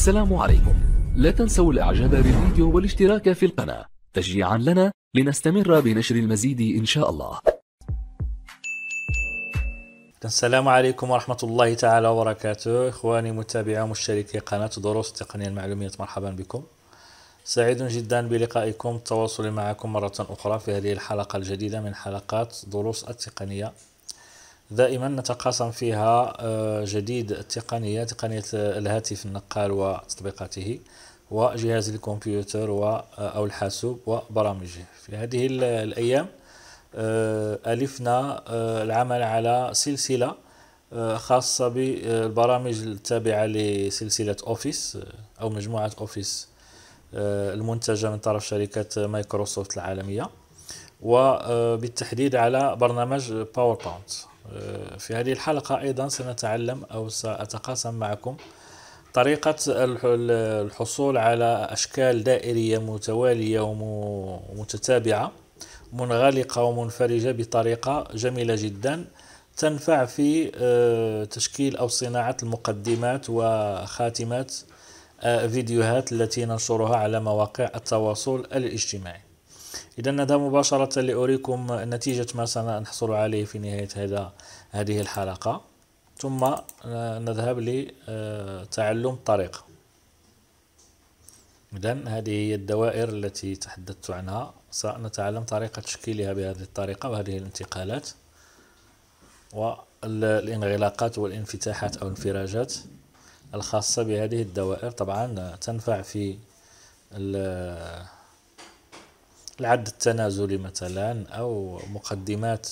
السلام عليكم لا تنسوا الاعجاب بالفيديو والاشتراك في القناة تشجيعا لنا لنستمر بنشر المزيد إن شاء الله السلام عليكم ورحمة الله تعالى وبركاته إخواني متابعي ومشتركي قناة دروس التقنية المعلومية مرحبا بكم سعيد جدا بلقائكم التواصل معكم مرة أخرى في هذه الحلقة الجديدة من حلقات دروس التقنية دائما نتقاسم فيها آه، جديد التقنية تقنية الهاتف النقال وتطبيقاته وجهاز الكمبيوتر آه، أو الحاسوب وبرامجه في هذه الأيام آه، ألفنا العمل على سلسلة خاصة بالبرامج التابعة لسلسلة أوفيس أو مجموعة أوفيس المنتجة من طرف شركة مايكروسوفت العالمية وبالتحديد على برنامج باوربوينت آه، في هذه الحلقة أيضا سنتعلم أو سأتقاسم معكم طريقة الحصول على أشكال دائرية متوالية ومتتابعة منغلقة ومنفرجة بطريقة جميلة جدا تنفع في آه، تشكيل أو صناعة المقدمات وخاتمات آه، فيديوهات التي ننشرها على مواقع التواصل الاجتماعي إذا هذا مباشرة لأريكم نتيجة ما سنحصل عليه في نهاية هذا هذه الحلقة ثم آه، نذهب لتعلم الطريقة إذا هذه هي الدوائر التي تحدثت عنها سنتعلم طريقة تشكيلها بهذه الطريقة وهذه الانتقالات والانغلاقات والانفتاحات أو الانفراجات الخاصة بهذه الدوائر طبعا تنفع في العد التنازلي مثلا أو مقدمات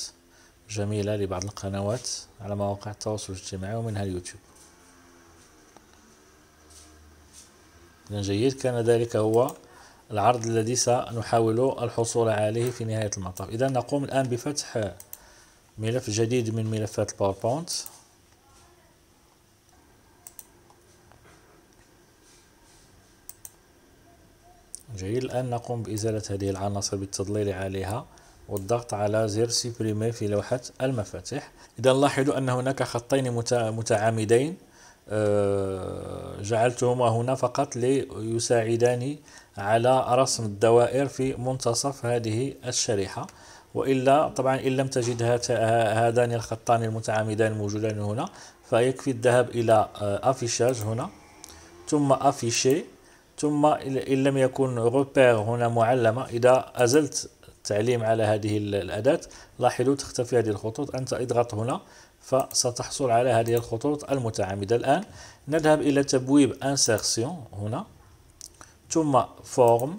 جميلة لبعض القنوات على مواقع التواصل الاجتماعي ومنها اليوتيوب جيد كان ذلك هو العرض الذي سنحاول الحصول عليه في نهاية المطاف إذا نقوم الآن بفتح ملف جديد من ملفات الباوربوينت جيد الآن نقوم بإزالة هذه العناصر بالتضليل عليها والضغط على زر سيبريمي في لوحة المفاتيح إذا لاحظوا أن هناك خطين متعامدين آه، جعلتهما هنا فقط ليساعداني على رسم الدوائر في منتصف هذه الشريحة وإلا طبعا إن لم تجد هذان الخطان المتعامدان الموجودان هنا فيكفي الذهاب إلى أفيشاج آه، هنا ثم أفيشي ثم إن لم يكن روبير هنا معلمة إذا أزلت التعليم على هذه الأداة لاحظوا تختفي هذه الخطوط أنت اضغط هنا فستحصل على هذه الخطوط المتعامدة الآن نذهب إلى تبويب انسيرسيون هنا ثم فورم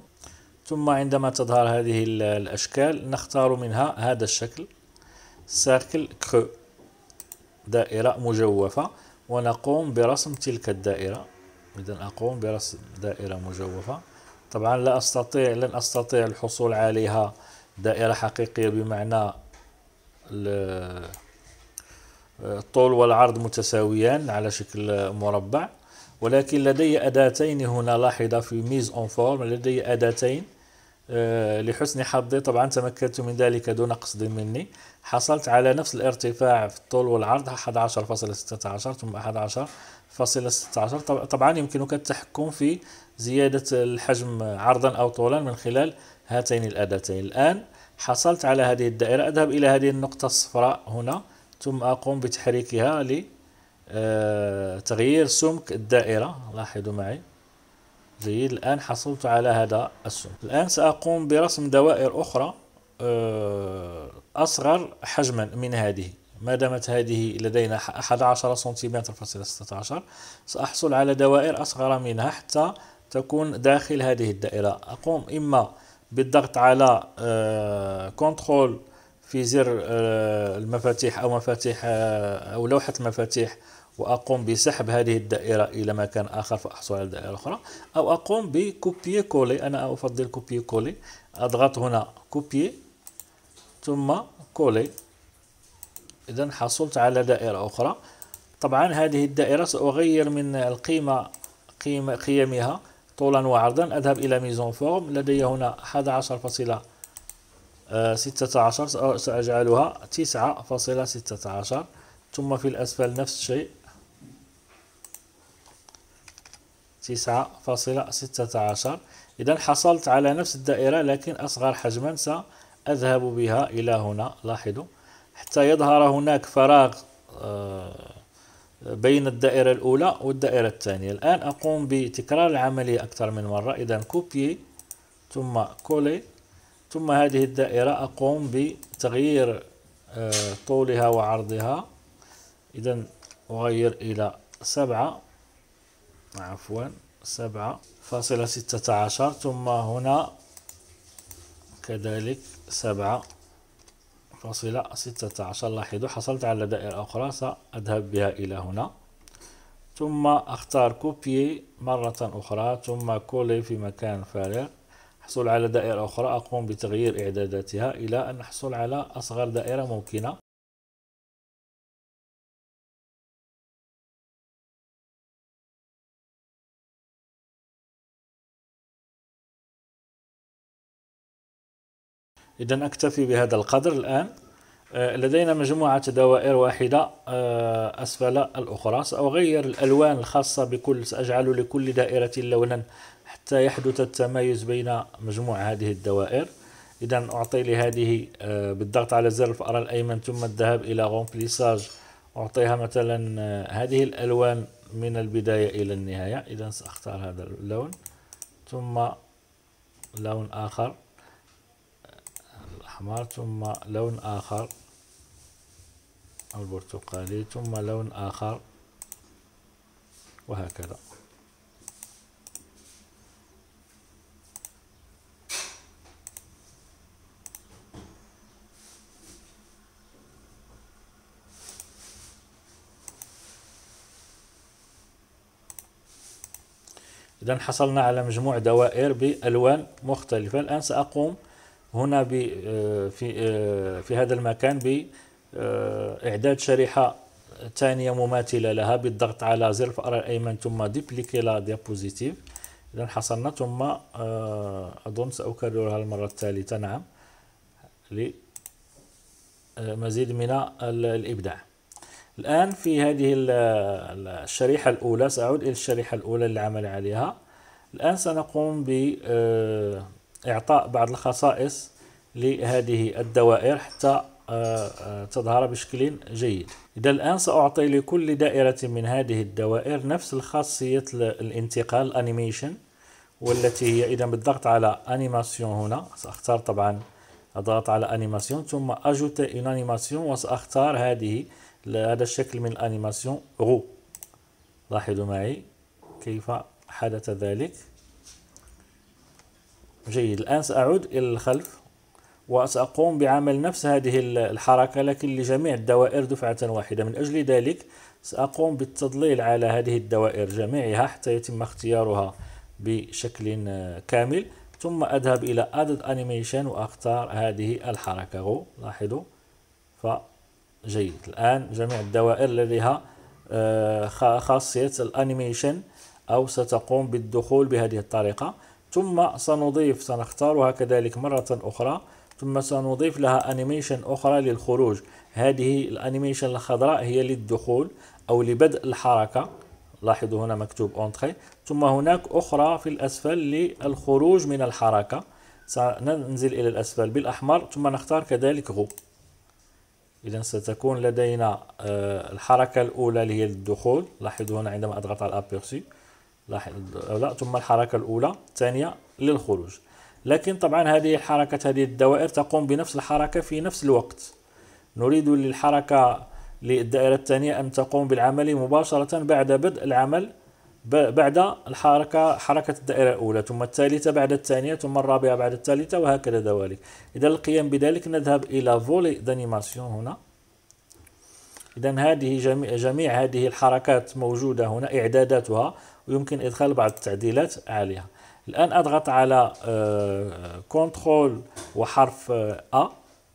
ثم عندما تظهر هذه الأشكال نختار منها هذا الشكل سيركل كرو دائرة مجوفة ونقوم برسم تلك الدائرة إذا أقوم برسم دائرة مجوفة طبعا لا أستطيع لن أستطيع الحصول عليها دائرة حقيقية بمعنى الطول والعرض متساويان على شكل مربع ولكن لدي أداتين هنا لاحظة في ميز أون فورم لدي أداتين آه، لحسن حظي طبعا تمكنت من ذلك دون قصد مني حصلت على نفس الارتفاع في الطول والعرض 11.16 ثم 11.16 طبعا يمكنك التحكم في زيادة الحجم عرضا أو طولا من خلال هاتين الأداتين الآن حصلت على هذه الدائرة أذهب إلى هذه النقطة الصفراء هنا ثم أقوم بتحريكها لتغيير آه، سمك الدائرة لاحظوا معي جيد الآن حصلت على هذا السمك الآن سأقوم برسم دوائر أخرى آه، أصغر حجما من هذه ما دامت هذه لدينا 11 سنتيمتر فاصلة 16 سأحصل على دوائر أصغر منها حتى تكون داخل هذه الدائرة أقوم إما بالضغط على آه، كنترول في زر آه، المفاتيح أو مفاتيح أو لوحة المفاتيح وأقوم بسحب هذه الدائرة إلى مكان آخر فأحصل على دائرة أخرى أو أقوم بكوبي كولي أنا أفضل كوبي كولي أضغط هنا كوبي ثم كولي إذا حصلت على دائرة أخرى طبعا هذه الدائرة سأغير من القيمة قيمة قيمها طولا وعرضا أذهب إلى ميزون فورم لدي هنا 11.16 سأجعلها 9.16 ثم في الأسفل نفس الشيء 9.16 إذا حصلت على نفس الدائرة لكن أصغر حجما سأ أذهب بها إلى هنا لاحظوا حتى يظهر هناك فراغ آه، بين الدائرة الأولى والدائرة الثانية الآن أقوم بتكرار العملية أكثر من مرة إذا كوبي ثم كولي ثم هذه الدائرة أقوم بتغيير آه، طولها وعرضها إذا أغير إلى سبعة عفوا سبعة فاصلة ستة عشر ثم هنا كذلك سبعة فاصلة ستة عشر لاحظوا حصلت على دائرة أخرى سأذهب بها إلى هنا ثم أختار كوبي مرة أخرى ثم كولي في مكان فارغ أحصل على دائرة أخرى أقوم بتغيير إعداداتها إلى أن أحصل على أصغر دائرة ممكنة إذا أكتفي بهذا القدر الآن آه، لدينا مجموعة دوائر واحدة آه، أسفل الأخرى سأغير الألوان الخاصة بكل سأجعل لكل دائرة لونا حتى يحدث التمايز بين مجموع هذه الدوائر إذا أعطي لهذه آه، بالضغط على زر الفأرة الأيمن ثم الذهاب إلى غومبليساج أعطيها مثلا هذه الألوان من البداية إلى النهاية إذا سأختار هذا اللون ثم لون آخر أحمر ثم لون آخر أو البرتقالي ثم لون آخر وهكذا إذا حصلنا على مجموع دوائر بألوان مختلفة الآن سأقوم هنا آه، في آه، في هذا المكان بإعداد آه، شريحة ثانية مماثلة لها بالضغط على زر الفأر الأيمن ثم ديبليكي لا ديابوزيتيف إذا حصلنا ثم أظن سأكررها المرة الثالثة نعم لمزيد من الإبداع الآن في هذه الشريحة الأولى سأعود إلى الشريحة الأولى للعمل عليها الآن سنقوم ب إعطاء بعض الخصائص لهذه الدوائر حتى آه، آه، تظهر بشكل جيد إذا الآن سأعطي لكل دائرة من هذه الدوائر نفس الخاصية الانتقال الانيميشن والتي هي إذا بالضغط على انيماسيون هنا سأختار طبعا أضغط على انيماسيون ثم أجوت إن انيماسيون وسأختار هذه هذا الشكل من الانيماسيون غو لاحظوا معي كيف حدث ذلك جيد الآن سأعود إلى الخلف وسأقوم بعمل نفس هذه الحركة لكن لجميع الدوائر دفعة واحدة من أجل ذلك سأقوم بالتضليل على هذه الدوائر جميعها حتى يتم اختيارها بشكل آه، كامل ثم أذهب إلى Added Animation وأختار هذه الحركة غو لاحظوا فجيد الآن جميع الدوائر لديها آه، خاصية الأنيميشن أو ستقوم بالدخول بهذه الطريقة ثم سنضيف سنختارها كذلك مرة أخرى ثم سنضيف لها أنيميشن أخرى للخروج هذه الأنيميشن الخضراء هي للدخول أو لبدء الحركة لاحظوا هنا مكتوب أونتخي ثم هناك أخرى في الأسفل للخروج من الحركة سننزل إلى الأسفل بالأحمر ثم نختار كذلك غو إذا ستكون لدينا آه، الحركة الأولى اللي هي للدخول لاحظوا هنا عندما أضغط على الأبيرسي لاحظ لا ثم الحركة الأولى الثانية للخروج لكن طبعا هذه الحركة هذه الدوائر تقوم بنفس الحركة في نفس الوقت نريد للحركة للدائرة الثانية أن تقوم بالعمل مباشرة بعد بدء العمل بعد الحركة حركة الدائرة الأولى ثم الثالثة بعد الثانية ثم الرابعة بعد الثالثة وهكذا ذلك إذا القيام بذلك نذهب إلى فولي دانيماسيون هنا إذا هذه جميع, جميع هذه الحركات موجودة هنا إعداداتها ويمكن إدخال بعض التعديلات عليها الآن أضغط على آه، كنترول وحرف آه، أ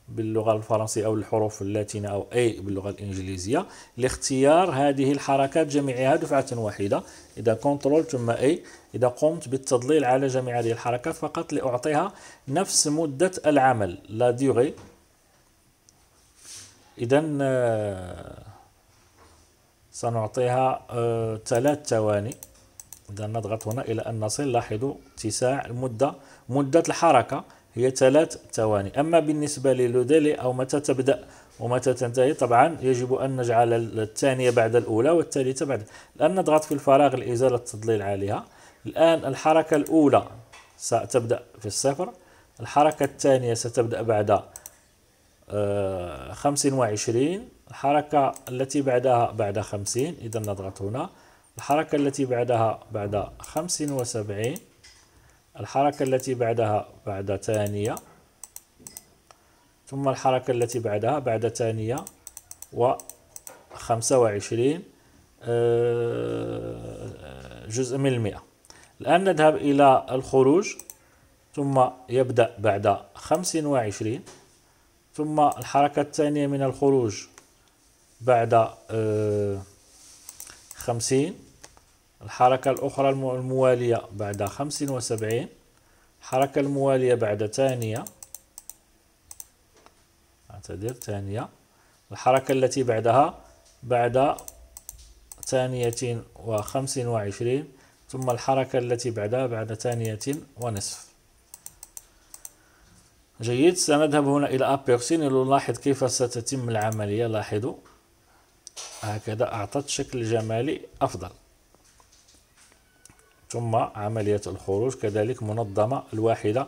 باللغة الفرنسية أو الحروف اللاتينة أو أي باللغة الإنجليزية لاختيار هذه الحركات جميعها دفعة واحدة إذا كنترول ثم أي إذا قمت بالتضليل على جميع هذه الحركات فقط لأعطيها نفس مدة العمل لا ديغي إذا آه، سنعطيها ثلاث ثواني إذا نضغط هنا إلى أن نصل لاحظوا اتساع المدة مدة الحركة هي ثلاث ثواني أما بالنسبة للوديلي أو متى تبدأ ومتى تنتهي طبعا يجب أن نجعل الثانية بعد الأولى والثالثة بعد الآن نضغط في الفراغ لإزالة التضليل عليها الآن الحركة الأولى ستبدأ في الصفر الحركة الثانية ستبدأ بعد آه، خمسين وعشرين الحركة التي بعدها بعد خمسين إذا نضغط هنا الحركة التي بعدها بعد خمس وسبعين الحركة التي بعدها بعد ثانية ثم الحركة التي بعدها بعد ثانية وخمسة وعشرين آه، آه، جزء من المئة الآن نذهب إلى الخروج ثم يبدأ بعد خمس وعشرين ثم الحركة الثانية من الخروج بعد آه خمسين الحركة الأخرى الموالية بعد خمس وسبعين الحركة الموالية بعد ثانية أعتذر ثانية الحركة التي بعدها بعد ثانية وخمس وعشرين ثم الحركة التي بعدها بعد ثانية ونصف جيد سنذهب هنا إلى أبيرسين لنلاحظ كيف ستتم العملية لاحظوا هكذا أعطت شكل جمالي أفضل ثم عملية الخروج كذلك منظمة الواحدة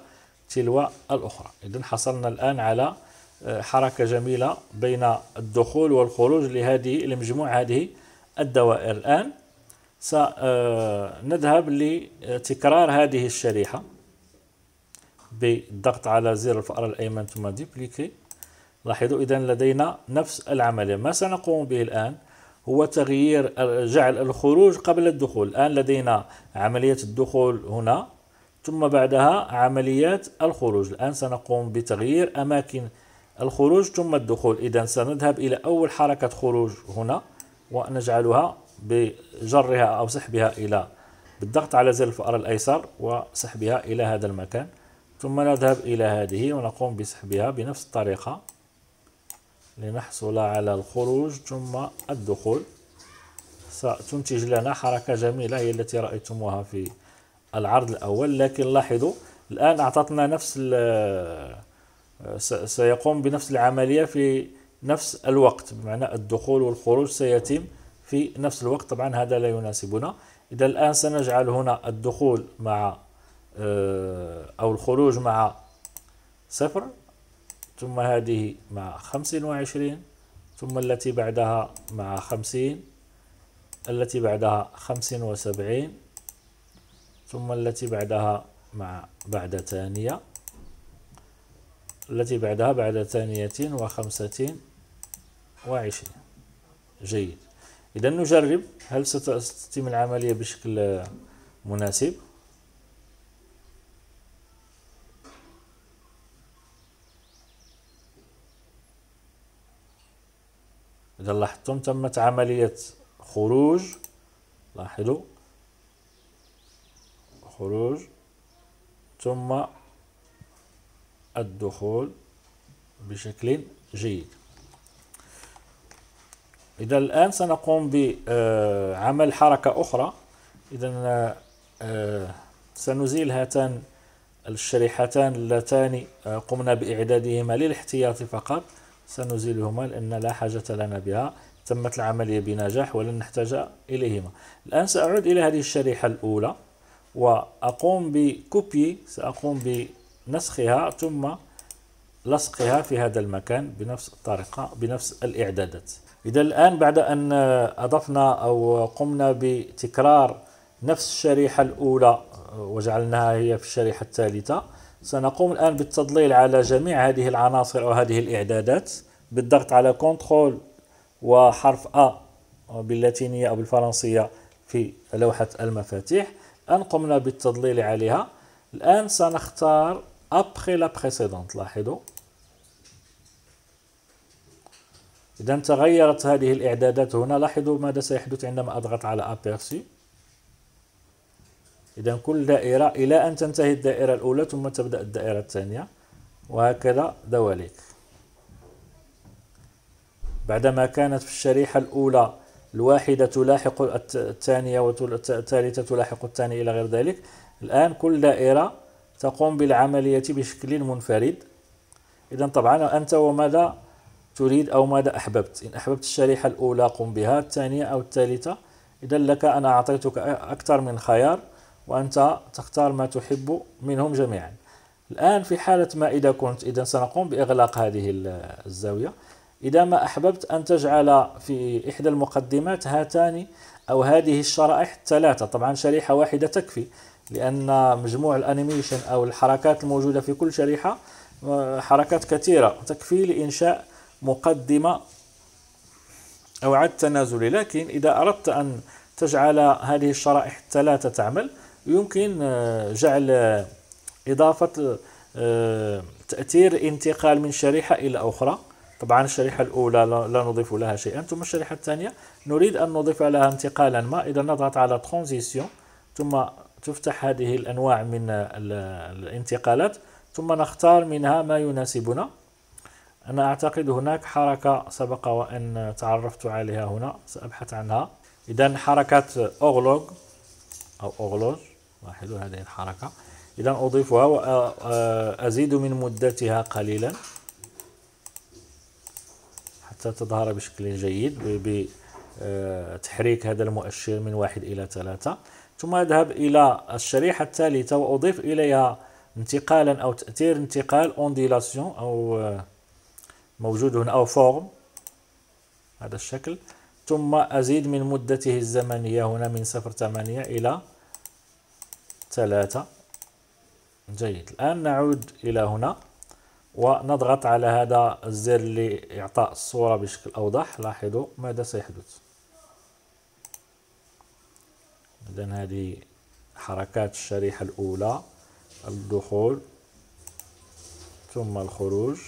تلو الأخرى إذا حصلنا الآن على آه، حركة جميلة بين الدخول والخروج لهذه لمجموع هذه الدوائر الآن سنذهب آه، لتكرار هذه الشريحة بالضغط على زر الفأر الأيمن ثم ديبليكي لاحظوا إذا لدينا نفس العملية ما سنقوم به الآن هو تغيير جعل الخروج قبل الدخول الآن لدينا عملية الدخول هنا ثم بعدها عمليات الخروج الآن سنقوم بتغيير أماكن الخروج ثم الدخول إذا سنذهب إلى أول حركة خروج هنا ونجعلها بجرها أو سحبها إلى بالضغط على زر الفأر الأيسر وسحبها إلى هذا المكان ثم نذهب إلى هذه ونقوم بسحبها بنفس الطريقة لنحصل على الخروج ثم الدخول ستنتج لنا حركة جميلة هي التي رأيتموها في العرض الأول لكن لاحظوا الآن أعطتنا نفس سيقوم بنفس العملية في نفس الوقت بمعنى الدخول والخروج سيتم في نفس الوقت طبعا هذا لا يناسبنا إذا الآن سنجعل هنا الدخول مع آه، أو الخروج مع صفر ثم هذه مع خمس وعشرين ثم التي بعدها مع خمسين التي بعدها خمس وسبعين ثم التي بعدها مع بعد ثانية التي بعدها بعد ثانية وخمسة وعشرين جيد إذا نجرب هل ستتم العملية بشكل مناسب إذا لاحظتم تمت عملية خروج لاحظوا خروج ثم الدخول بشكل جيد إذا الآن سنقوم بعمل حركة أخرى إذا آه، سنزيل هاتان الشريحتان اللتان آه، قمنا بإعدادهما للاحتياط فقط سنزيلهما لأن لا حاجة لنا بها تمت العملية بنجاح ولن نحتاج إليهما الآن سأعود إلى هذه الشريحة الأولى وأقوم بكوبي سأقوم بنسخها ثم لصقها في هذا المكان بنفس الطريقة بنفس الإعدادات إذا الآن بعد أن أضفنا أو قمنا بتكرار نفس الشريحة الأولى وجعلناها هي في الشريحة الثالثة سنقوم الآن بالتضليل على جميع هذه العناصر أو هذه الإعدادات بالضغط على كنترول وحرف أ باللاتينية أو بالفرنسية في لوحة المفاتيح الآن قمنا بالتضليل عليها الآن سنختار أبخي لا بريسيدونت لاحظوا إذا تغيرت هذه الإعدادات هنا لاحظوا ماذا سيحدث عندما أضغط على أبيرسي إذا كل دائرة إلى أن تنتهي الدائرة الأولى ثم تبدأ الدائرة الثانية وهكذا دواليك بعدما كانت في الشريحة الأولى الواحدة تلاحق الثانية والثالثة تلاحق الثانية إلى غير ذلك الآن كل دائرة تقوم بالعملية بشكل منفرد إذا طبعا أنت وماذا تريد أو ماذا أحببت إن أحببت الشريحة الأولى قم بها الثانية أو الثالثة إذا لك أنا أعطيتك أكثر من خيار وأنت تختار ما تحب منهم جميعا الآن في حالة ما إذا كنت إذا سنقوم بإغلاق هذه الزاوية إذا ما أحببت أن تجعل في إحدى المقدمات هاتان أو هذه الشرائح الثلاثة طبعا شريحة واحدة تكفي لأن مجموع الأنيميشن أو الحركات الموجودة في كل شريحة آه، حركات كثيرة تكفي لإنشاء مقدمة أو عد تنازلي لكن إذا أردت أن تجعل هذه الشرائح الثلاثة تعمل يمكن آه، جعل آه، إضافة آه، تأثير انتقال من شريحة إلى أخرى طبعا الشريحة الأولى لا نضيف لها شيئا ثم الشريحة الثانية نريد أن نضيف لها انتقالا ما إذا نضغط على ترانزيسيون ثم تفتح هذه الأنواع من الانتقالات ثم نختار منها ما يناسبنا أنا أعتقد هناك حركة سبق وأن تعرفت عليها هنا سأبحث عنها إذا حركة أغلوج أو أغلوج لاحظوا هذه الحركة إذا أضيفها وأزيد آه، آه، من مدتها قليلا حتى تظهر بشكل جيد بتحريك آه، هذا المؤشر من واحد إلى ثلاثة ثم أذهب إلى الشريحة الثالثة وأضيف إليها انتقالا أو تأثير انتقال اونديلاسيون أو موجود هنا أو فورم هذا الشكل ثم أزيد من مدته الزمنية هنا من صفر ثمانية إلى ثلاثة جيد الآن نعود إلى هنا ونضغط على هذا الزر لإعطاء الصورة بشكل أوضح لاحظوا ماذا سيحدث إذن هذه حركات الشريحة الأولى الدخول ثم الخروج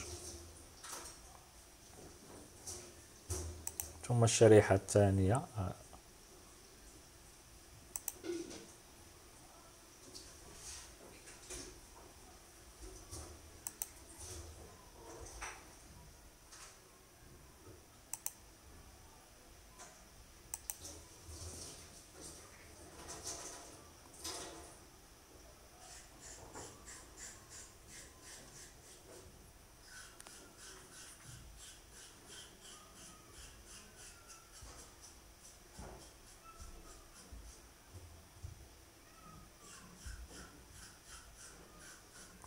ثم الشريحة الثانية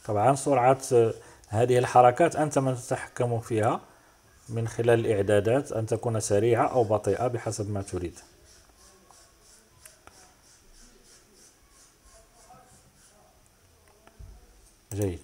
طبعا سرعة هذه الحركات أنت من تتحكم فيها من خلال الإعدادات أن تكون سريعة أو بطيئة بحسب ما تريد جيد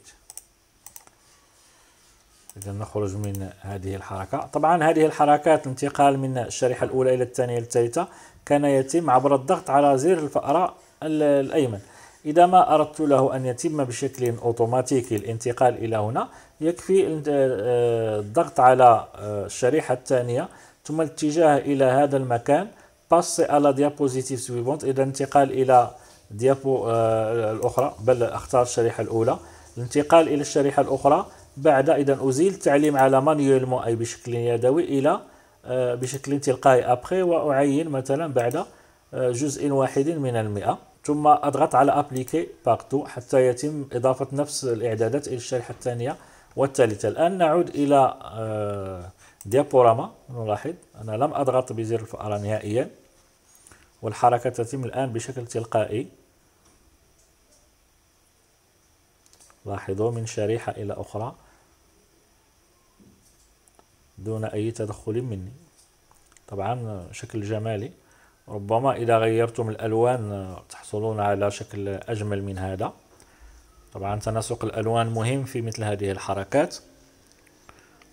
إذا نخرج من هذه الحركة طبعا هذه الحركات الانتقال من الشريحة الأولى إلى الثانية الثالثة كان يتم عبر الضغط على زر الفأرة الأيمن إذا ما أردت له أن يتم بشكل أوتوماتيكي الانتقال إلى هنا يكفي آه، الضغط على آه، الشريحة الثانية ثم الاتجاه إلى هذا المكان باسي على ديابوزيتيف سويفونت إذا انتقال إلى ديابو آه، الأخرى بل أختار الشريحة الأولى الانتقال إلى الشريحة الأخرى بعد إذا أزيل التعليم على مانيولمو أي بشكل يدوي إلى بشكل تلقائي أبخي وأعين مثلا بعد جزء واحد من المئة ثم أضغط على أبليكي باغتو حتى يتم إضافة نفس الإعدادات إلى الشريحة الثانية والثالثة الآن نعود إلى آه، ديابوراما نلاحظ أنا لم أضغط بزر الفأرة نهائيا والحركة تتم الآن بشكل تلقائي لاحظوا من شريحة إلى أخرى دون أي تدخل مني طبعا شكل جمالي ربما إذا غيرتم الألوان آه، تحصلون على شكل أجمل من هذا طبعا تناسق الألوان مهم في مثل هذه الحركات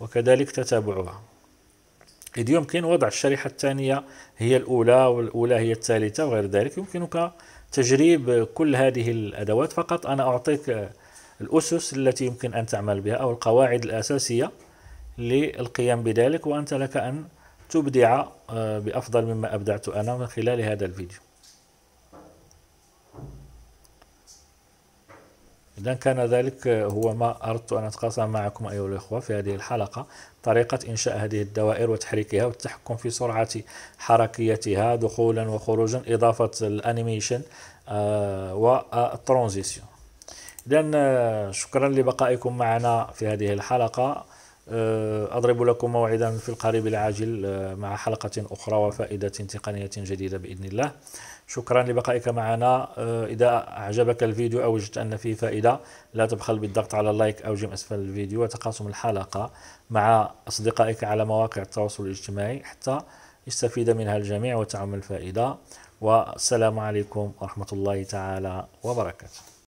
وكذلك تتابعها إذ يمكن وضع الشريحة الثانية هي الأولى والأولى هي الثالثة وغير ذلك يمكنك تجريب كل هذه الأدوات فقط أنا أعطيك الأسس التي يمكن أن تعمل بها أو القواعد الأساسية للقيام بذلك وأنت لك أن تبدع آه، بأفضل مما أبدعت أنا من خلال هذا الفيديو إذا كان ذلك آه، هو ما أردت أن أتقاسم معكم أيها الأخوة في هذه الحلقة طريقة إنشاء هذه الدوائر وتحريكها والتحكم في سرعة حركيتها دخولا وخروجا إضافة الأنيميشن آه، والترانزيشن إذا شكرا لبقائكم معنا في هذه الحلقة آه، أضرب لكم موعدا في القريب العاجل آه، مع حلقة أخرى وفائدة تقنية جديدة بإذن الله شكرا لبقائك معنا آه، إذا أعجبك الفيديو أو وجدت أن فيه فائدة لا تبخل بالضغط على اللايك أو جيم أسفل الفيديو وتقاسم الحلقة مع أصدقائك على مواقع التواصل الاجتماعي حتى يستفيد منها الجميع وتعم الفائدة والسلام عليكم ورحمة الله تعالى وبركاته